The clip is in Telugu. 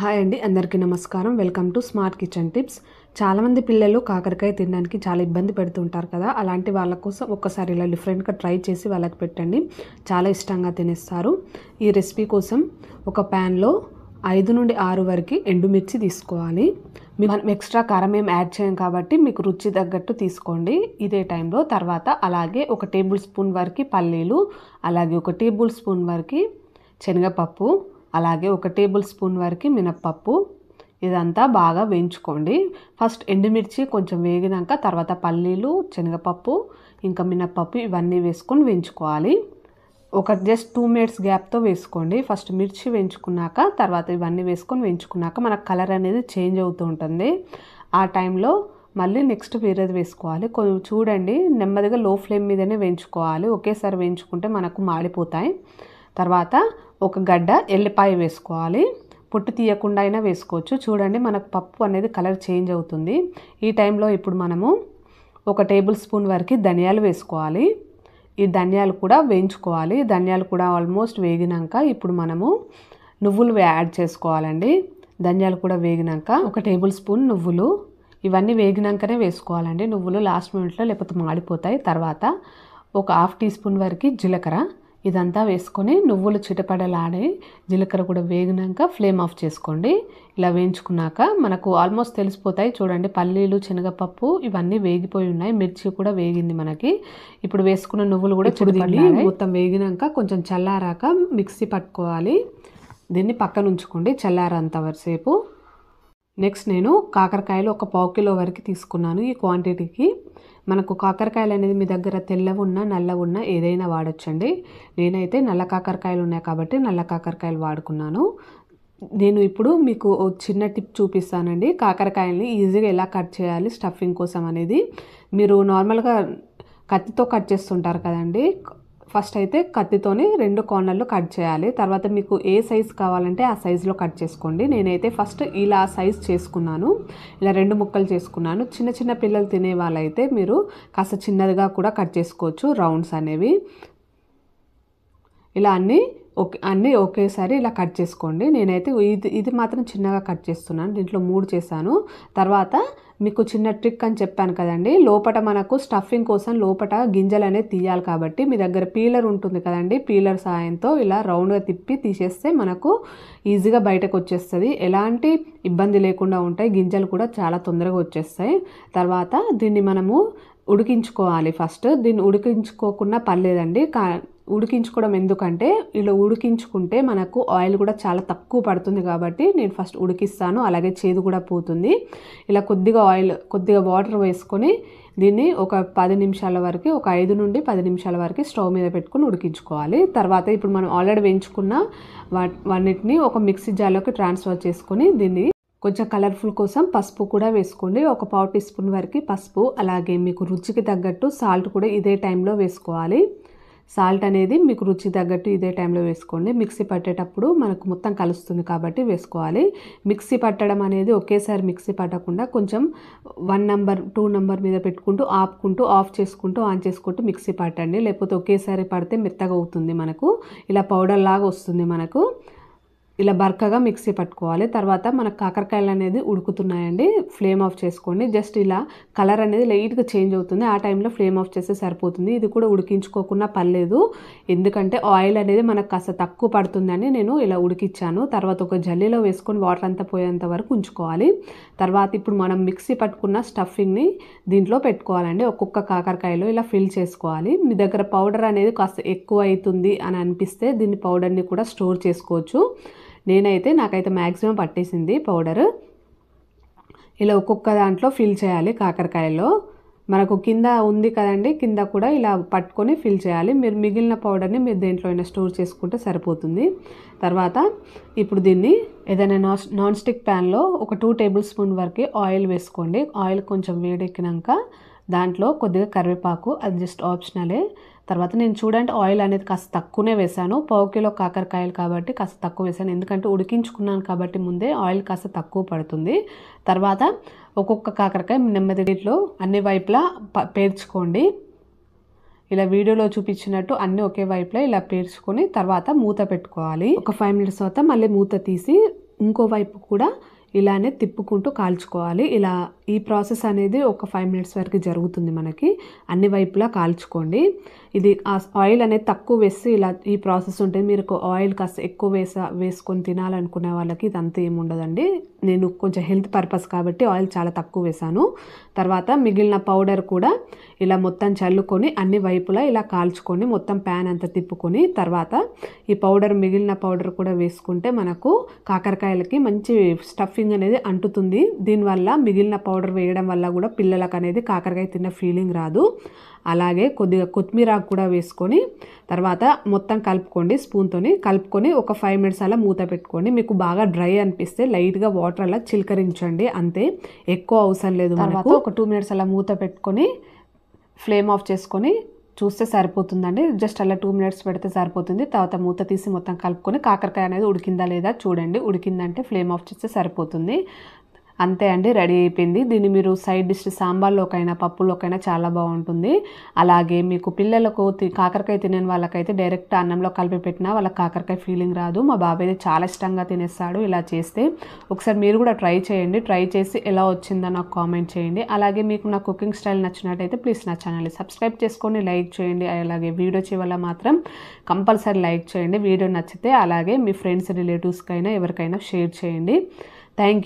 హాయ్ అండి అందరికీ నమస్కారం welcome to smart kitchen tips చాలామంది పిల్లలు కాకరకాయ తినడానికి చాలా ఇబ్బంది పెడుతుంటారు కదా అలాంటి వాళ్ళ కోసం ఒక్కసారి ఇలా డిఫరెంట్గా ట్రై చేసి వాళ్ళకి పెట్టండి చాలా ఇష్టంగా తినేస్తారు ఈ రెసిపీ కోసం ఒక ప్యాన్లో ఐదు నుండి ఆరు వరకు ఎండుమిర్చి తీసుకోవాలి మనం ఎక్స్ట్రా కారం ఏం యాడ్ చేయం కాబట్టి మీకు రుచి తగ్గట్టు తీసుకోండి ఇదే టైంలో తర్వాత అలాగే ఒక టేబుల్ స్పూన్ వరకు పల్లీలు అలాగే ఒక టేబుల్ స్పూన్ వరకు శనగపప్పు అలాగే ఒక టేబుల్ స్పూన్ వరకు మినప్పప్పు ఇదంతా బాగా వేయించుకోండి ఫస్ట్ ఎండుమిర్చి కొంచెం వేగినాక తర్వాత పల్లీలు శనగపప్పు ఇంకా మినప్పప్పు ఇవన్నీ వేసుకొని వేయించుకోవాలి ఒక జస్ట్ టూ మినిట్స్ గ్యాప్తో వేసుకోండి ఫస్ట్ మిర్చి వేయించుకున్నాక తర్వాత ఇవన్నీ వేసుకొని వేయించుకున్నాక మన కలర్ అనేది చేంజ్ అవుతూ ఉంటుంది ఆ టైంలో మళ్ళీ నెక్స్ట్ వేరేది వేసుకోవాలి కొంచెం చూడండి నెమ్మదిగా లో ఫ్లేమ్ మీదనే వేయించుకోవాలి ఒకేసారి వేయించుకుంటే మనకు మాడిపోతాయి తర్వాత ఒక గడ్డ ఎల్లిపాయ వేసుకోవాలి పొట్టు తీయకుండా అయినా వేసుకోవచ్చు చూడండి మనకు పప్పు అనేది కలర్ చేంజ్ అవుతుంది ఈ టైంలో ఇప్పుడు మనము ఒక టేబుల్ స్పూన్ వరకు ధనియాలు వేసుకోవాలి ఈ ధనియాలు కూడా వేయించుకోవాలి ధనియాలు కూడా ఆల్మోస్ట్ వేగినాక ఇప్పుడు మనము నువ్వులు యాడ్ చేసుకోవాలండి ధనియాలు కూడా వేగినాక ఒక టేబుల్ స్పూన్ నువ్వులు ఇవన్నీ వేగినాకనే వేసుకోవాలండి నువ్వులు లాస్ట్ మినిట్లో లేకపోతే మాడిపోతాయి తర్వాత ఒక హాఫ్ టీ స్పూన్ వరకు జీలకర్ర ఇదంతా వేసుకొని నువ్వులు చిటపడలాడే జీలకర్ర కూడా వేగినాక ఫ్లేమ్ ఆఫ్ చేసుకోండి ఇలా వేయించుకున్నాక మనకు ఆల్మోస్ట్ తెలిసిపోతాయి చూడండి పల్లీలు శనగపప్పు ఇవన్నీ వేగిపోయి ఉన్నాయి మిర్చి కూడా వేగింది మనకి ఇప్పుడు వేసుకున్న నువ్వులు కూడా చిరుదిల్లి మొత్తం వేగినాక కొంచెం చల్లారాక మిక్సీ పట్టుకోవాలి దీన్ని పక్కన ఉంచుకోండి చల్లారంత వరసేపు నెక్స్ట్ నేను కాకరకాయలు ఒక పావు కిలో వరకు తీసుకున్నాను ఈ క్వాంటిటీకి మనకు కాకరకాయలు అనేది మీ దగ్గర తెల్లవి ఉన్నా ఏదైనా వాడచ్చండి నేనైతే నల్ల కాకరకాయలు ఉన్నాయి కాబట్టి నల్ల కాకరకాయలు వాడుకున్నాను నేను ఇప్పుడు మీకు చిన్న టిప్ చూపిస్తానండి కాకరకాయలని ఈజీగా ఎలా కట్ చేయాలి స్టఫింగ్ కోసం అనేది మీరు నార్మల్గా కత్తితో కట్ చేస్తుంటారు కదండి ఫస్ట్ అయితే కత్తితోని రెండు కార్నర్లు కట్ చేయాలి తర్వాత మీకు ఏ సైజ్ కావాలంటే ఆ సైజులో కట్ చేసుకోండి నేనైతే ఫస్ట్ ఇలా సైజ్ చేసుకున్నాను ఇలా రెండు ముక్కలు చేసుకున్నాను చిన్న చిన్న పిల్లలు తినే వాళ్ళైతే మీరు కాస్త చిన్నదిగా కూడా కట్ చేసుకోవచ్చు రౌండ్స్ అనేవి ఇలా అన్నీ ఓకే అన్నీ ఒకేసారి ఇలా కట్ చేసుకోండి నేనైతే ఇది ఇది మాత్రం చిన్నగా కట్ చేస్తున్నాను దీంట్లో మూడు చేశాను తర్వాత మీకు చిన్న ట్రిక్ అని చెప్పాను కదండి లోపట మనకు స్టఫింగ్ కోసం లోపట గింజలు అనేది తీయాలి కాబట్టి మీ దగ్గర పీలర్ ఉంటుంది కదండి పీలర్ సాయంతో ఇలా రౌండ్గా తిప్పి తీసేస్తే మనకు ఈజీగా బయటకు వచ్చేస్తుంది ఎలాంటి ఇబ్బంది లేకుండా ఉంటాయి గింజలు కూడా చాలా తొందరగా వచ్చేస్తాయి తర్వాత దీన్ని మనము ఉడికించుకోవాలి ఫస్ట్ దీన్ని ఉడికించుకోకుండా పర్లేదండి కా ఉడికించుకోవడం ఎందుకంటే ఇలా ఉడికించుకుంటే మనకు ఆయిల్ కూడా చాలా తక్కువ పడుతుంది కాబట్టి నేను ఫస్ట్ ఉడికిస్తాను అలాగే చేదు కూడా పోతుంది ఇలా కొద్దిగా ఆయిల్ కొద్దిగా వాటర్ వేసుకొని దీన్ని ఒక పది నిమిషాల వరకు ఒక ఐదు నుండి పది నిమిషాల వరకు స్టవ్ మీద పెట్టుకుని ఉడికించుకోవాలి తర్వాత ఇప్పుడు మనం ఆల్రెడీ వేయించుకున్న వాటిని ఒక మిక్సీ జార్లోకి ట్రాన్స్ఫర్ చేసుకొని దీన్ని కొంచెం కలర్ఫుల్ కోసం పసుపు కూడా వేసుకోండి ఒక పావు టీ స్పూన్ వరకు పసుపు అలాగే మీకు రుచికి తగ్గట్టు సాల్ట్ కూడా ఇదే టైంలో వేసుకోవాలి సాల్ట్ అనేది మీకు రుచి తగ్గట్టు ఇదే టైంలో వేసుకోండి మిక్సీ పట్టేటప్పుడు మనకు మొత్తం కలుస్తుంది కాబట్టి వేసుకోవాలి మిక్సీ పట్టడం అనేది ఒకేసారి మిక్సీ పట్టకుండా కొంచెం వన్ నెంబర్ టూ నెంబర్ మీద పెట్టుకుంటూ ఆపుకుంటూ ఆఫ్ చేసుకుంటూ ఆన్ చేసుకుంటూ మిక్సీ పట్టండి లేకపోతే ఒకేసారి పడితే మెత్తగా అవుతుంది మనకు ఇలా పౌడర్ లాగా వస్తుంది మనకు ఇలా బర్కగా మిక్సీ పట్టుకోవాలి తర్వాత మన కాకరకాయలు అనేది ఉడుకుతున్నాయండి ఫ్లేమ్ ఆఫ్ చేసుకోండి జస్ట్ ఇలా కలర్ అనేది లైట్గా చేంజ్ అవుతుంది ఆ టైంలో ఫ్లేమ్ ఆఫ్ చేస్తే సరిపోతుంది ఇది కూడా ఉడికించుకోకుండా పర్లేదు ఎందుకంటే ఆయిల్ అనేది మనకు కాస్త తక్కువ పడుతుందని నేను ఇలా ఉడికిచ్చాను తర్వాత ఒక జల్లీలో వేసుకొని వాటర్ అంతా పోయేంత వరకు ఉంచుకోవాలి తర్వాత ఇప్పుడు మనం మిక్సీ పట్టుకున్న స్టఫింగ్ని దీంట్లో పెట్టుకోవాలండి ఒక్కొక్క కాకరకాయలో ఇలా ఫిల్ చేసుకోవాలి మీ దగ్గర పౌడర్ అనేది కాస్త ఎక్కువ అవుతుంది అని అనిపిస్తే దీన్ని పౌడర్ని కూడా స్టోర్ చేసుకోవచ్చు నేనైతే నాకైతే మ్యాక్సిమం పట్టేసింది పౌడర్ ఇలా ఒక్కొక్క దాంట్లో ఫిల్ చేయాలి కాకరకాయలో మనకు కింద ఉంది కదండి కింద కూడా ఇలా పట్టుకొని ఫిల్ చేయాలి మీరు మిగిలిన పౌడర్ని మీరు దేంట్లో అయినా స్టోర్ చేసుకుంటే సరిపోతుంది తర్వాత ఇప్పుడు దీన్ని ఏదైనా నాన్ నాన్ స్టిక్ ప్యాన్లో ఒక టూ టేబుల్ స్పూన్ వరకు ఆయిల్ వేసుకోండి ఆయిల్ కొంచెం వేడెక్కినాక దాంట్లో కొద్దిగా కరివేపాకు అది జస్ట్ ఆప్షనలే తర్వాత నేను చూడండి ఆయిల్ అనేది కాస్త తక్కువనే వేశాను పావు కిలో కాకరకాయలు కాబట్టి కాస్త తక్కువ వేశాను ఎందుకంటే ఉడికించుకున్నాను కాబట్టి ముందే ఆయిల్ కాస్త తక్కువ పడుతుంది తర్వాత ఒక్కొక్క కాకరకాయ నెమ్మది అన్ని వైపులా పేర్చుకోండి ఇలా వీడియోలో చూపించినట్టు అన్నీ ఒకే వైపులో ఇలా పేర్చుకొని తర్వాత మూత పెట్టుకోవాలి ఒక ఫైవ్ మినిట్స్ తర్వాత మళ్ళీ మూత తీసి ఇంకో వైపు కూడా ఇలానే తిప్పుకుంటూ కాల్చుకోవాలి ఇలా ఈ ప్రాసెస్ అనేది ఒక ఫైవ్ మినిట్స్ వరకు జరుగుతుంది మనకి అన్ని వైపులా కాల్చుకోండి ఇది ఆయిల్ అనేది తక్కువ వేసి ఇలా ఈ ప్రాసెస్ ఉంటుంది మీరు ఆయిల్ కాస్త ఎక్కువ వేసా వేసుకొని తినాలనుకునే వాళ్ళకి ఇదంతా ఏముండదండి నేను కొంచెం హెల్త్ పర్పస్ కాబట్టి ఆయిల్ చాలా తక్కువ వేసాను తర్వాత మిగిలిన పౌడర్ కూడా ఇలా మొత్తం చల్లుకొని అన్ని వైపులా ఇలా కాల్చుకొని మొత్తం ప్యాన్ అంతా తిప్పుకొని తర్వాత ఈ పౌడర్ మిగిలిన పౌడర్ కూడా వేసుకుంటే మనకు కాకరకాయలకి మంచి స్టఫ్ స్టింగ్ అనేది అంటుతుంది దీనివల్ల మిగిలిన పౌడర్ వేయడం వల్ల కూడా పిల్లలకు అనేది కాకరకాయ తిన్న ఫీలింగ్ రాదు అలాగే కొద్దిగా కొత్తిమీర కూడా వేసుకొని తర్వాత మొత్తం కలుపుకోండి స్పూన్తోని కలుపుకొని ఒక ఫైవ్ మినిట్స్ అలా మూత పెట్టుకోండి మీకు బాగా డ్రై అనిపిస్తే లైట్గా వాటర్ అలా చిలకరించండి అంతే ఎక్కువ అవసరం లేదు మనకు ఒక టూ మినిట్స్ అలా మూత పెట్టుకొని ఫ్లేమ్ ఆఫ్ చేసుకొని చూస్తే సరిపోతుందండి జస్ట్ అలా టూ మినిట్స్ పెడితే సరిపోతుంది తర్వాత మూత తీసి మొత్తం కలుపుకొని కాకరకాయ అనేది ఉడికిందా లేదా చూడండి ఉడికిందంటే ఫ్లేమ్ ఆఫ్ చేస్తే సరిపోతుంది అంతే అండి రెడీ అయిపోయింది దీన్ని మీరు సైడ్ డిష్ సాంబార్లోకైనా పప్పులోకైనా చాలా బాగుంటుంది అలాగే మీకు పిల్లలకు కాకరకాయ తినే వాళ్ళకైతే డైరెక్ట్ అన్నంలో కలిపి పెట్టినా వాళ్ళకి కాకరకాయ ఫీలింగ్ రాదు మా బాబాయ్ చాలా ఇష్టంగా తినేస్తాడు ఇలా చేస్తే ఒకసారి మీరు కూడా ట్రై చేయండి ట్రై చేసి ఎలా వచ్చిందో నాకు కామెంట్ చేయండి అలాగే మీకు నా కుకింగ్ స్టైల్ నచ్చినట్టయితే ప్లీజ్ నా ఛానల్ సబ్స్క్రైబ్ చేసుకొని లైక్ చేయండి అలాగే వీడియో చేయాల మాత్రం కంపల్సరీ లైక్ చేయండి వీడియో నచ్చితే అలాగే మీ ఫ్రెండ్స్ రిలేటివ్స్కైనా ఎవరికైనా షేర్ చేయండి థ్యాంక్